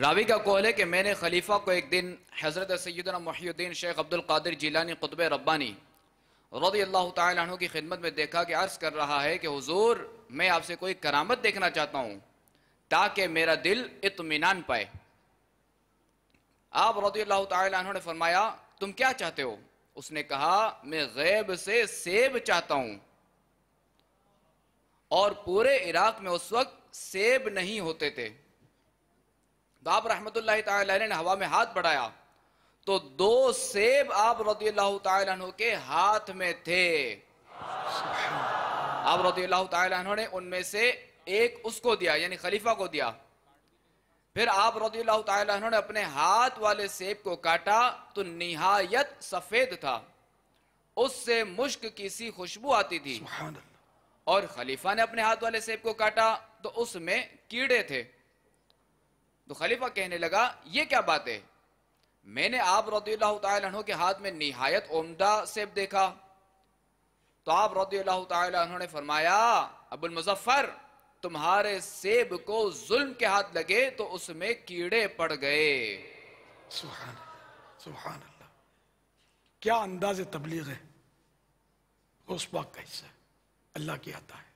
रावी का कौल है कि मैंने खलीफा को एक दिन हज़रत सैदना मुहीद्दीन शेख अब्दुल कादिर जिलानी कुतब रब्बानी रौदी अल्लाह तु की खिदमत में देखा कि अर्ज़ कर रहा है कि हजूर मैं आपसे कोई करामत देखना चाहता हूँ ताकि मेरा दिल इतमान पाए आप रौदी अल्लाह तु ने फरमाया तुम क्या चाहते हो उसने कहा मैं गैब से सेब चाहता हूँ और पूरे इराक में उस वक्त सेब नहीं होते थे तो आप रहमत ने हवा में हाथ बढ़ाया तो दो सेब आप रदी तु के हाथ में थे आप रदी तु ने उनमें से एक उसको दिया यानी खलीफा को दिया फिर आप रदी तु ने अपने हाथ वाले सेब को काटा तो निहायत सफेद था उससे मुश्क की सी खुशबू आती थी और खलीफा ने अपने हाथ वाले सेब को काटा तो उसमें कीड़े थे तो खलीफा कहने लगा ये क्या बात है मैंने आप रदील्ला तहों के हाथ में निहायत उमदा सेब देखा तो आप रदील्ला ने फरमाया अबुल मुजफ्फर तुम्हारे सेब को जुल्म के हाथ लगे तो उसमें कीड़े पड़ गए सुहान सुहान अल्लाह क्या अंदाज तबलीग है उस वक्त कैसा अल्लाह की आता है